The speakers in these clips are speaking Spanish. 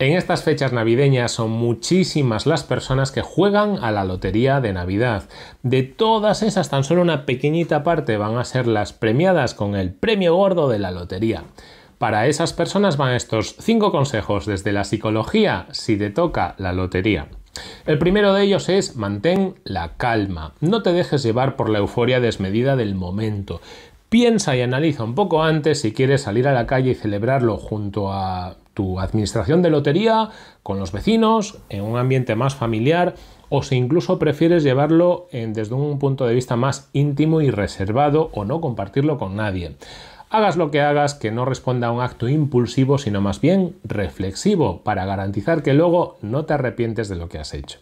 En estas fechas navideñas son muchísimas las personas que juegan a la lotería de Navidad. De todas esas, tan solo una pequeñita parte van a ser las premiadas con el premio gordo de la lotería. Para esas personas van estos cinco consejos desde la psicología si te toca la lotería. El primero de ellos es mantén la calma, no te dejes llevar por la euforia desmedida del momento. Piensa y analiza un poco antes si quieres salir a la calle y celebrarlo junto a tu administración de lotería con los vecinos, en un ambiente más familiar, o si incluso prefieres llevarlo desde un punto de vista más íntimo y reservado o no compartirlo con nadie. Hagas lo que hagas, que no responda a un acto impulsivo, sino más bien reflexivo, para garantizar que luego no te arrepientes de lo que has hecho.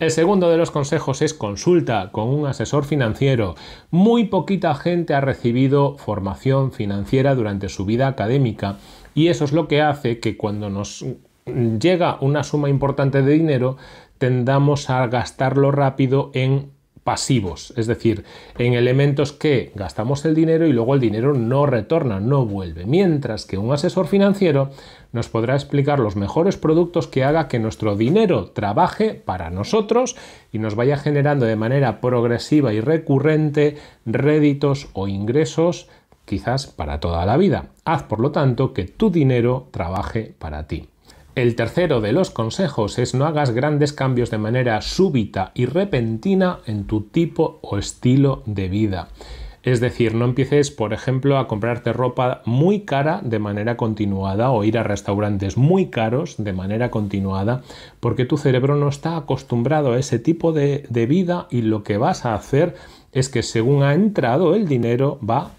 El segundo de los consejos es consulta con un asesor financiero. Muy poquita gente ha recibido formación financiera durante su vida académica y eso es lo que hace que cuando nos llega una suma importante de dinero tendamos a gastarlo rápido en pasivos, es decir, en elementos que gastamos el dinero y luego el dinero no retorna, no vuelve, mientras que un asesor financiero nos podrá explicar los mejores productos que haga que nuestro dinero trabaje para nosotros y nos vaya generando de manera progresiva y recurrente réditos o ingresos quizás para toda la vida. Haz, por lo tanto, que tu dinero trabaje para ti. El tercero de los consejos es no hagas grandes cambios de manera súbita y repentina en tu tipo o estilo de vida. Es decir, no empieces, por ejemplo, a comprarte ropa muy cara de manera continuada o ir a restaurantes muy caros de manera continuada, porque tu cerebro no está acostumbrado a ese tipo de, vida y lo que vas a hacer es que según ha entrado el dinero va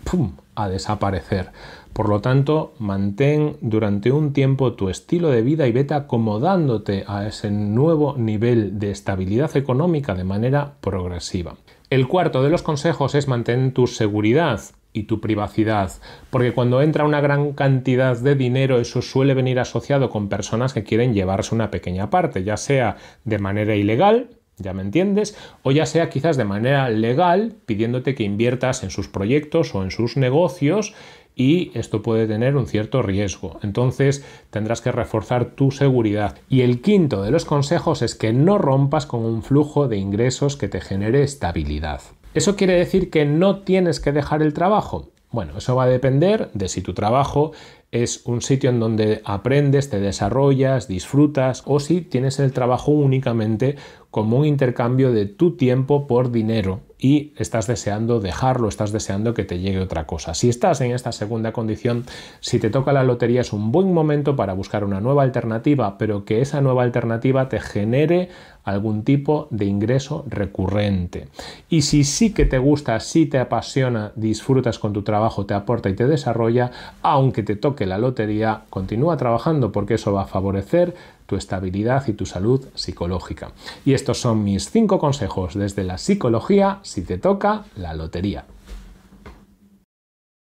a desaparecer. Por lo tanto, mantén durante un tiempo tu estilo de vida y vete acomodándote a ese nuevo nivel de estabilidad económica de manera progresiva. El cuarto de los consejos es mantener tu seguridad y tu privacidad, porque cuando entra una gran cantidad de dinero eso suele venir asociado con personas que quieren llevarse una pequeña parte, ya sea de manera ilegal, ya me entiendes, o ya sea quizás de manera legal pidiéndote que inviertas en sus proyectos o en sus negocios y esto puede tener un cierto riesgo. Entonces tendrás que reforzar tu seguridad. Y el quinto de los consejos es que no rompas con un flujo de ingresos que te genere estabilidad. ¿Eso quiere decir que no tienes que dejar el trabajo? Bueno, eso va a depender de si tu trabajo es un sitio en donde aprendes, te desarrollas, disfrutas o si tienes el trabajo únicamente como un intercambio de tu tiempo por dinero y estás deseando dejarlo, estás deseando que te llegue otra cosa. Si estás en esta segunda condición, si te toca la lotería es un buen momento para buscar una nueva alternativa, pero que esa nueva alternativa te genere algún tipo de ingreso recurrente. Y si sí que te gusta, si te apasiona, disfrutas con tu trabajo, te aporta y te desarrolla, aunque te toque que la lotería, continúa trabajando porque eso va a favorecer tu estabilidad y tu salud psicológica. Y estos son mis cinco consejos desde la psicología si te toca la lotería.